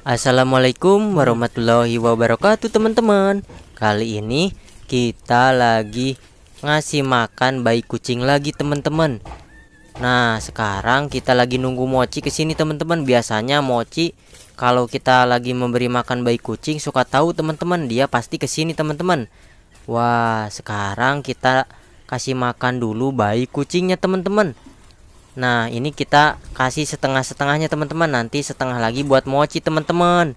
Assalamualaikum warahmatullahi wabarakatuh teman-teman Kali ini kita lagi ngasih makan bayi kucing lagi teman-teman Nah sekarang kita lagi nunggu mochi kesini teman-teman Biasanya mochi kalau kita lagi memberi makan bayi kucing suka tahu teman-teman Dia pasti kesini teman-teman Wah sekarang kita kasih makan dulu bayi kucingnya teman-teman Nah ini kita kasih setengah-setengahnya teman-teman Nanti setengah lagi buat mochi teman-teman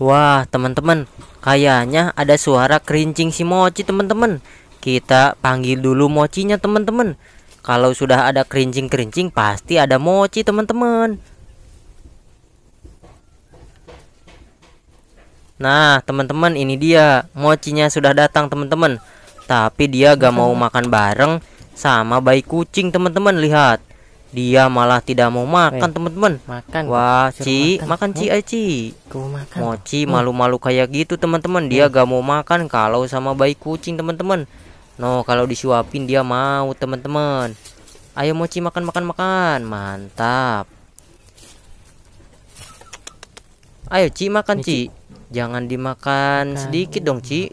Wah teman-teman Kayaknya ada suara kerincing si mochi teman-teman Kita panggil dulu mochinya teman-teman Kalau sudah ada kerincing-kerincing pasti ada mochi teman-teman Nah teman-teman ini dia Mochinya sudah datang teman-teman Tapi dia gak mau makan bareng sama bayi kucing teman-teman lihat dia malah tidak mau makan teman-teman makan wah ci makan, ci ay ci mochi malu-malu kayak gitu teman-teman dia gak mau makan kalau sama bayi kucing teman-teman no kalau disuapin dia mau teman-teman ayo moci makan makan makan mantap ayo ci makan ci jangan dimakan sedikit dong ci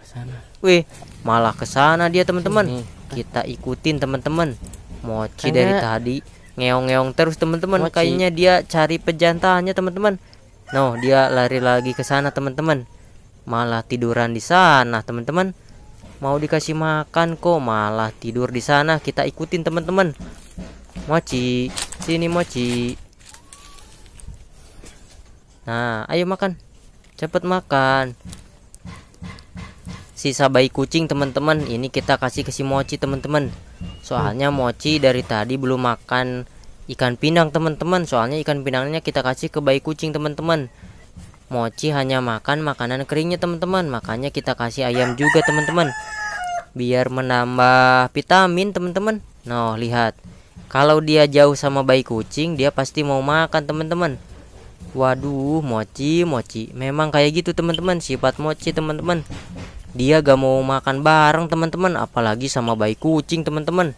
wih malah ke sana dia teman-teman kita ikutin teman-teman mochi dari tadi ngeong-ngeong terus teman-teman kayaknya dia cari pejantannya teman-teman no dia lari lagi ke sana teman-teman malah tiduran di sana teman-teman mau dikasih makan kok malah tidur di sana kita ikutin teman-teman mochi sini mochi nah ayo makan cepet makan sisa bayi kucing teman-teman ini kita kasih ke si mochi teman-teman soalnya mochi dari tadi belum makan ikan pinang teman-teman soalnya ikan pinangnya kita kasih ke bayi kucing teman-teman mochi hanya makan makanan keringnya teman-teman makanya kita kasih ayam juga teman-teman biar menambah vitamin teman-teman nah lihat kalau dia jauh sama bayi kucing dia pasti mau makan teman-teman waduh mochi mochi memang kayak gitu teman-teman sifat mochi teman-teman dia gak mau makan bareng teman-teman apalagi sama bayi kucing teman-teman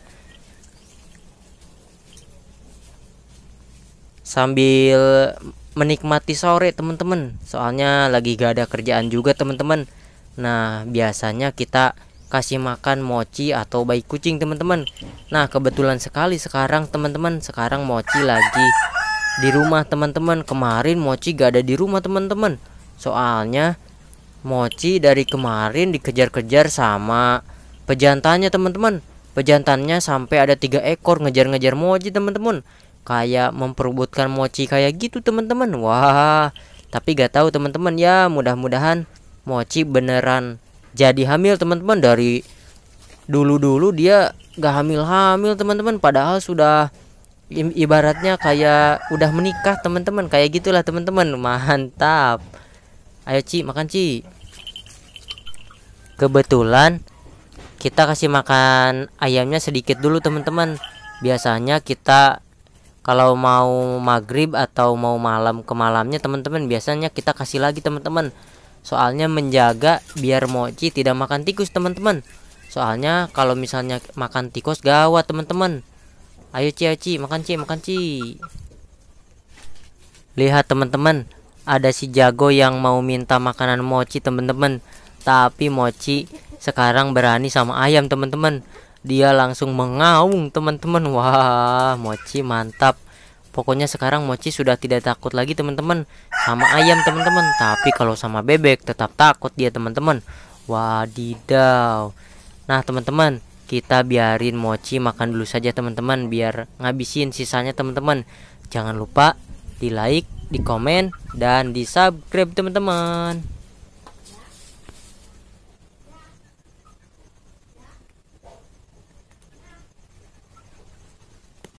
sambil menikmati sore teman-teman soalnya lagi gak ada kerjaan juga teman-teman nah biasanya kita kasih makan mochi atau bayi kucing teman-teman nah kebetulan sekali sekarang teman-teman sekarang mochi lagi di rumah teman-teman kemarin mochi gak ada di rumah teman-teman soalnya Mochi dari kemarin dikejar-kejar sama pejantannya teman-teman pejantannya sampai ada tiga ekor ngejar-ngejar Mochi teman-teman kayak memperbutkan Mochi kayak gitu teman-teman wah tapi gak tahu teman-teman ya mudah-mudahan Mochi beneran jadi hamil teman-teman dari dulu-dulu dia gak hamil-hamil teman-teman padahal sudah ibaratnya kayak udah menikah teman-teman kayak gitulah teman-teman mantap ayo Ci makan Ci kebetulan kita kasih makan ayamnya sedikit dulu teman-teman biasanya kita kalau mau maghrib atau mau malam ke malamnya teman-teman biasanya kita kasih lagi teman-teman soalnya menjaga biar mochi tidak makan tikus teman-teman soalnya kalau misalnya makan tikus gawat teman-teman ayo ci ci makan ci makan ci lihat teman-teman ada si jago yang mau minta makanan mochi teman-teman tapi Mochi sekarang berani sama ayam teman-teman. Dia langsung mengaung teman-teman. Wah, Mochi mantap. Pokoknya sekarang Mochi sudah tidak takut lagi teman-teman sama ayam teman-teman. Tapi kalau sama bebek tetap takut dia teman-teman. Wadidaw. Nah, teman-teman, kita biarin Mochi makan dulu saja teman-teman biar ngabisin sisanya teman-teman. Jangan lupa di like, di komen dan di subscribe teman-teman.